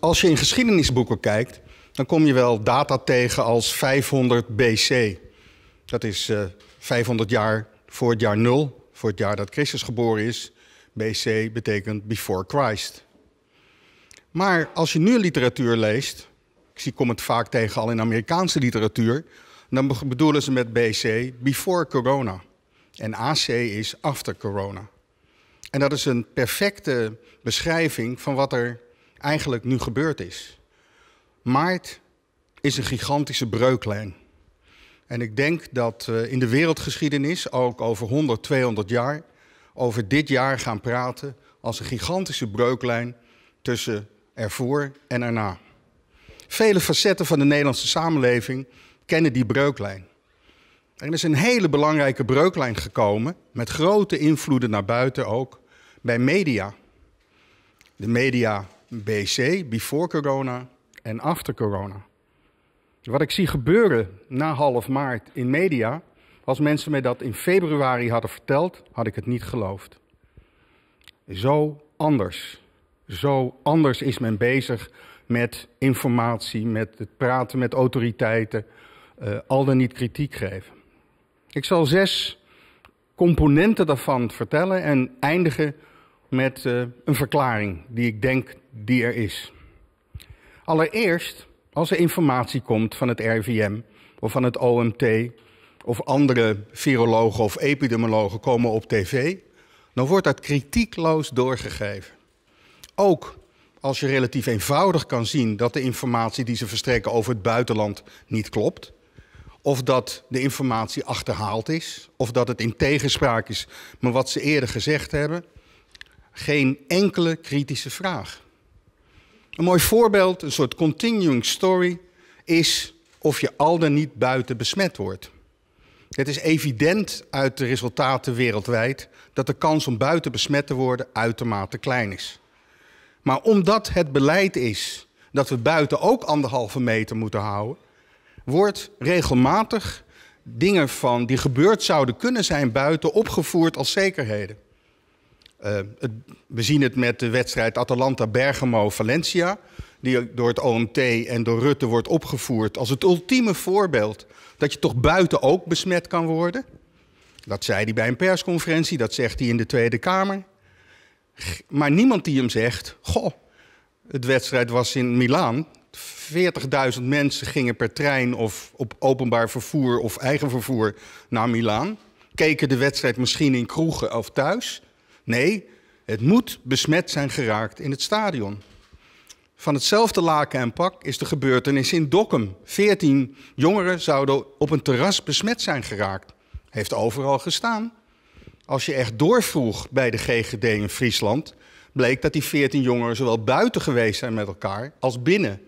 als je in geschiedenisboeken kijkt, dan kom je wel data tegen als 500 BC. Dat is 500 eh, jaar voor het jaar nul, voor het jaar dat Christus geboren is. BC betekent before Christ. Maar als je nu literatuur leest, ik zie, kom het vaak tegen al in Amerikaanse literatuur, dan bedoelen ze met BC before corona. En AC is after corona. En dat is een perfecte beschrijving van wat er eigenlijk nu gebeurd is. Maart is een gigantische breuklijn. En ik denk dat we in de wereldgeschiedenis, ook over 100, 200 jaar, over dit jaar gaan praten als een gigantische breuklijn tussen ervoor en erna. Vele facetten van de Nederlandse samenleving kennen die breuklijn. Er is een hele belangrijke breuklijn gekomen, met grote invloeden naar buiten ook, bij media. De media BC, before corona en achter corona. Wat ik zie gebeuren na half maart in media, als mensen mij dat in februari hadden verteld, had ik het niet geloofd. Zo anders. Zo anders is men bezig met informatie, met het praten met autoriteiten, eh, al dan niet kritiek geven. Ik zal zes componenten daarvan vertellen en eindigen met eh, een verklaring die ik denk die er is. Allereerst als er informatie komt van het RIVM of van het OMT of andere virologen of epidemiologen komen op tv, dan wordt dat kritiekloos doorgegeven. Ook als je relatief eenvoudig kan zien dat de informatie die ze verstrekken over het buitenland niet klopt, of dat de informatie achterhaald is, of dat het in tegenspraak is met wat ze eerder gezegd hebben, geen enkele kritische vraag. Een mooi voorbeeld, een soort continuing story, is of je al dan niet buiten besmet wordt. Het is evident uit de resultaten wereldwijd dat de kans om buiten besmet te worden uitermate klein is. Maar omdat het beleid is dat we buiten ook anderhalve meter moeten houden, wordt regelmatig dingen van die gebeurd zouden kunnen zijn buiten opgevoerd als zekerheden. Eh, we zien het met de wedstrijd Atalanta-Bergamo-Valencia, die door het OMT en door Rutte wordt opgevoerd als het ultieme voorbeeld dat je toch buiten ook besmet kan worden. Dat zei hij bij een persconferentie, dat zegt hij in de Tweede Kamer. Maar niemand die hem zegt, goh, het wedstrijd was in Milaan. 40.000 mensen gingen per trein of op openbaar vervoer of eigen vervoer naar Milaan. Keken de wedstrijd misschien in kroegen of thuis. Nee, het moet besmet zijn geraakt in het stadion. Van hetzelfde laken en pak is de gebeurtenis in Dokkum. Veertien jongeren zouden op een terras besmet zijn geraakt. Heeft overal gestaan. Als je echt doorvroeg bij de GGD in Friesland, bleek dat die veertien jongeren zowel buiten geweest zijn met elkaar als binnen.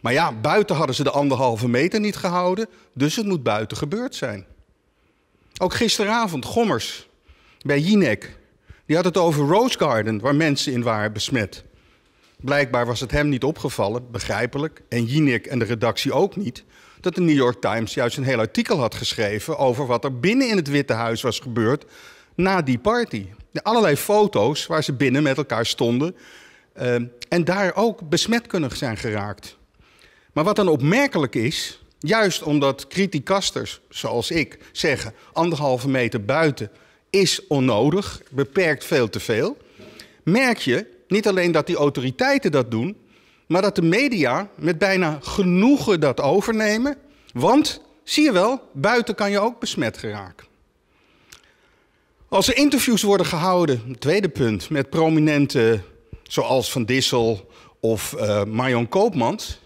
Maar ja, buiten hadden ze de anderhalve meter niet gehouden, dus het moet buiten gebeurd zijn. Ook gisteravond, Gommers, bij Jinek, die had het over Rose Garden, waar mensen in waren besmet. Blijkbaar was het hem niet opgevallen, begrijpelijk, en Jinek en de redactie ook niet, dat de New York Times juist een heel artikel had geschreven over wat er binnen in het Witte Huis was gebeurd na die party. Allerlei foto's waar ze binnen met elkaar stonden eh, en daar ook besmet kunnen zijn geraakt. Maar wat dan opmerkelijk is, juist omdat criticasters zoals ik zeggen: anderhalve meter buiten is onnodig, beperkt veel te veel. Merk je niet alleen dat die autoriteiten dat doen, maar dat de media met bijna genoegen dat overnemen. Want, zie je wel, buiten kan je ook besmet geraakt. Als er interviews worden gehouden, tweede punt, met prominenten zoals Van Dissel of uh, eh, Marion Koopmans,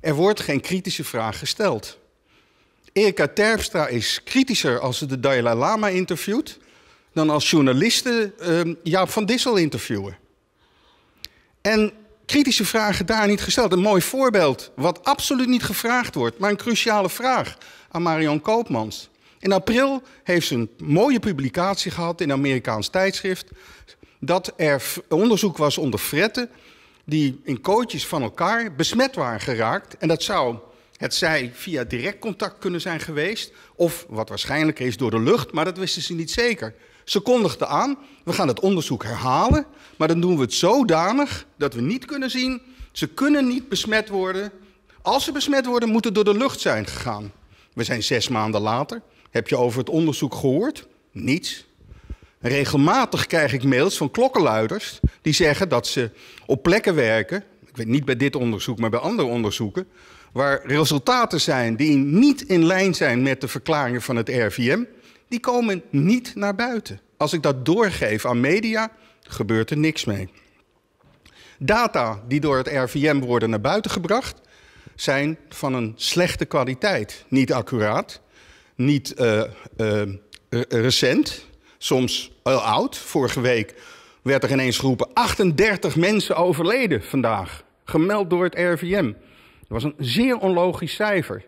er wordt geen kritische vraag gesteld. Erika Terpstra is kritischer als ze de Dalai Lama interviewt dan als journalisten ehm, Jaap van Dissel interviewen. En kritische vragen daar niet gesteld. Een mooi voorbeeld, wat absoluut niet gevraagd wordt, maar een cruciale vraag aan Marion Koopmans. In april heeft ze een mooie publicatie gehad in een Amerikaans tijdschrift. Dat er onderzoek was onder fretten die in kootjes van elkaar besmet waren geraakt. En dat zou het zij via direct contact kunnen zijn geweest. Of wat waarschijnlijk is door de lucht, maar dat wisten ze niet zeker. Ze kondigden aan, we gaan het onderzoek herhalen, maar dan doen we het zodanig dat we niet kunnen zien, ze kunnen niet besmet worden. Als ze besmet worden, moeten door de lucht zijn gegaan. We zijn zes maanden later. Heb je over het onderzoek gehoord? Niets. Regelmatig krijg ik mails van klokkenluiders die zeggen dat ze op plekken werken. Ik weet niet bij dit onderzoek, maar bij andere onderzoeken. Waar resultaten zijn die niet in lijn zijn met de verklaringen van het RVM die komen niet naar buiten. Als ik dat doorgeef aan media, gebeurt er niks mee. Data die door het RVM worden naar buiten gebracht, zijn van een slechte kwaliteit. Niet accuraat, niet eh, eh, recent, soms heel oud. Vorige week werd er ineens geroepen: 38 mensen overleden vandaag, gemeld door het RVM. Dat was een zeer onlogisch cijfer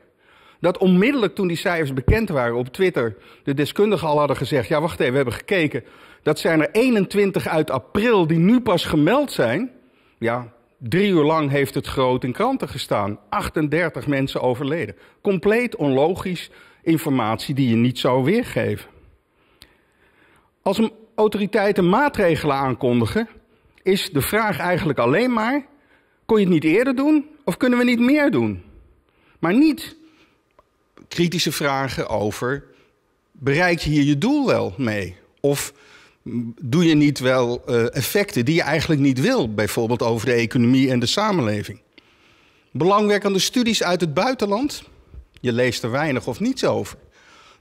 dat onmiddellijk toen die cijfers bekend waren op Twitter, de deskundigen al hadden gezegd: ja, wacht even, we hebben gekeken. Dat zijn er 21 uit april die nu pas gemeld zijn. Ja, drie uur lang heeft het groot in kranten gestaan. 38 mensen overleden. Compleet onlogisch informatie die je niet zou weergeven. Als een autoriteiten maatregelen aankondigen, is de vraag eigenlijk alleen maar: kon je het niet eerder doen of kunnen we niet meer doen? Maar niet kritische vragen over: bereik je hier je doel wel mee? Of doe je niet wel eh, effecten die je eigenlijk niet wil, bijvoorbeeld over de economie en de samenleving? Belangwekkende studies uit het buitenland, je leest er weinig of niets over.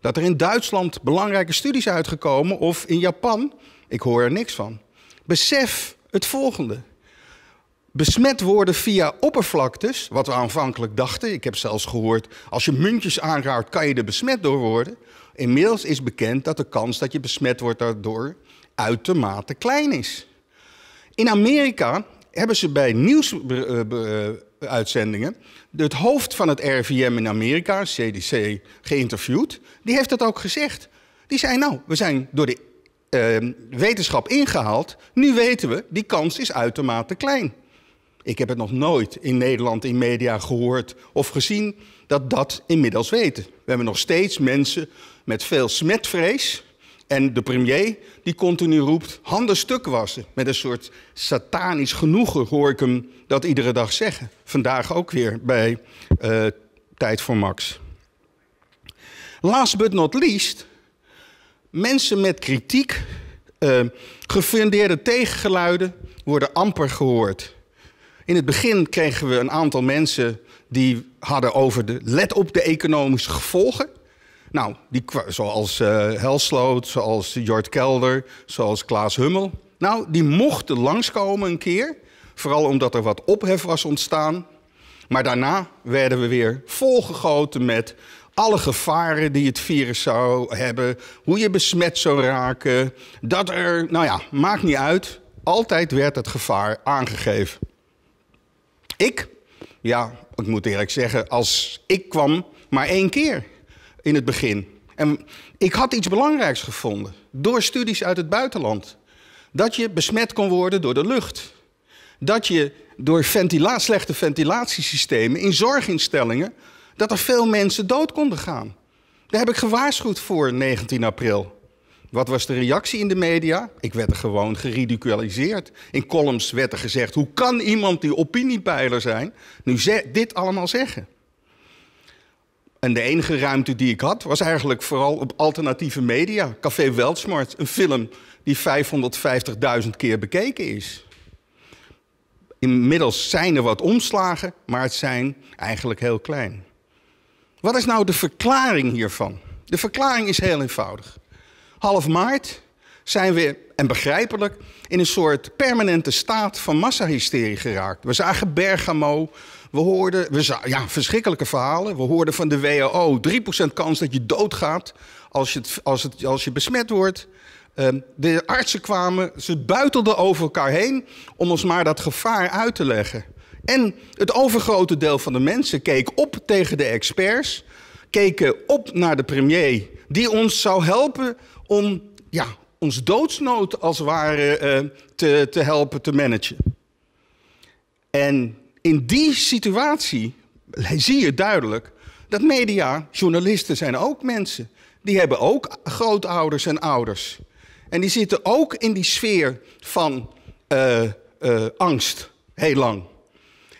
Dat er in Duitsland belangrijke studies uitgekomen of in Japan, ik hoor er niks van. Besef het volgende besmet worden via oppervlaktes, wat we aanvankelijk dachten. Ik heb zelfs gehoord, als je muntjes aanraakt, kan je er besmet door worden. Inmiddels is bekend dat de kans dat je besmet wordt daardoor uitermate klein is. In Amerika hebben ze bij nieuwsuitzendingen het hoofd van het RIVM in Amerika, CDC, geïnterviewd. Die heeft dat ook gezegd. Die zei, nou, we zijn door de ehm, wetenschap ingehaald. Nu weten we, die kans is uitermate klein. Ik heb het nog nooit in Nederland in media gehoord of gezien dat dat inmiddels weten. We hebben nog steeds mensen met veel smetvrees. En de premier die continu roept handen stuk wassen. Met een soort satanisch genoegen hoor ik hem dat iedere dag zeggen. Vandaag ook weer bij eh, Tijd voor Max. Last but not least, mensen met kritiek, eh, gefundeerde tegengeluiden worden amper gehoord. In het begin kregen we een aantal mensen die hadden over de let op de economische gevolgen. Nou, die, zoals uh, Helsloot, zoals Jort Kelder, zoals Klaas Hummel. Nou, die mochten langskomen een keer. Vooral omdat er wat ophef was ontstaan. Maar daarna werden we weer volgegoten met alle gevaren die het virus zou hebben. Hoe je besmet zou raken. Dat er, nou ja, maakt niet uit. Altijd werd het gevaar aangegeven. Ik, ja, ik moet eerlijk zeggen, als ik kwam maar één keer in het begin. En ik had iets belangrijks gevonden door studies uit het buitenland. Dat je besmet kon worden door de lucht. Dat je door slechte ventilatiesystemen in zorginstellingen, dat er veel mensen dood konden gaan. Daar heb ik gewaarschuwd voor 19 april. Wat was de reactie in de media? Ik werd er gewoon geridiculiseerd. In columns werd er gezegd: hoe kan iemand die opiniepeiler zijn, nu dit allemaal zeggen? En de enige ruimte die ik had, was eigenlijk vooral op alternatieve media. Café Weltsmart, een film die 550.000 keer bekeken is. Inmiddels zijn er wat omslagen, maar het zijn eigenlijk heel klein. Wat is nou de verklaring hiervan? De verklaring is heel eenvoudig half maart zijn we, en begrijpelijk, in een soort permanente staat van massahysterie geraakt. We zagen Bergamo, we hoorden we zagen, ja, verschrikkelijke verhalen. We hoorden van de WHO 3% kans dat je doodgaat als je, als het, als je besmet wordt. Ehm, de artsen kwamen, ze buitelden over elkaar heen om ons maar dat gevaar uit te leggen. En het overgrote deel van de mensen keek op tegen de experts, keken op naar de premier die ons zou helpen om ja, ons doodsnood als het ware eh, te, te helpen te managen. En in die situatie zie je duidelijk dat media, journalisten zijn ook mensen. Die hebben ook grootouders en ouders. En die zitten ook in die sfeer van eh, eh, angst, heel lang.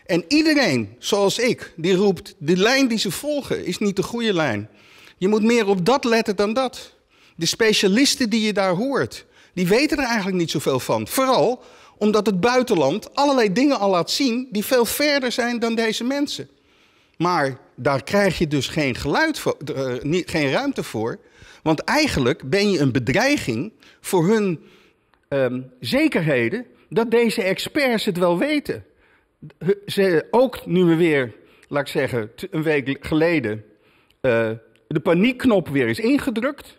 En iedereen, zoals ik, die roept, de lijn die ze volgen is niet de goede lijn. Je moet meer op dat letten dan dat. De specialisten die je daar hoort, die weten er eigenlijk niet zoveel van. Vooral omdat het buitenland allerlei dingen al laat zien die veel verder zijn dan deze mensen. Maar daar krijg je dus geen, geluid voor, eh, geen ruimte voor. Want eigenlijk ben je een bedreiging voor hun ehm, zekerheden dat deze experts het wel weten. Ze, ook nu we weer, laat ik zeggen, een week geleden eh, de paniekknop weer is ingedrukt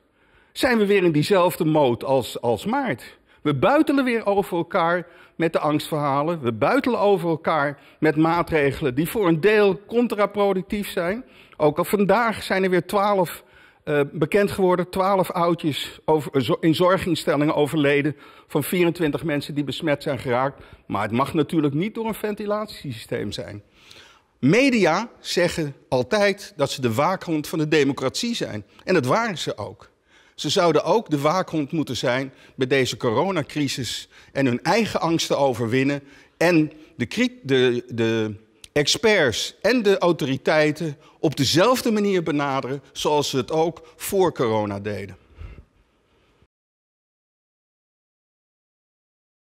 zijn we weer in diezelfde moot als, als maart. We buitelen weer over elkaar met de angstverhalen. We buitelen over elkaar met maatregelen die voor een deel contraproductief zijn. Ook al vandaag zijn er weer twaalf eh, bekend geworden, twaalf oudjes over, eh, in zorginstellingen overleden van 24 mensen die besmet zijn geraakt. Maar het mag natuurlijk niet door een ventilatiesysteem zijn. Media zeggen altijd dat ze de waakhond van de democratie zijn. En dat waren ze ook. Ze zouden ook de waakhond moeten zijn bij deze coronacrisis en hun eigen angsten overwinnen en de, de, de experts en de autoriteiten op dezelfde manier benaderen zoals ze het ook voor corona deden.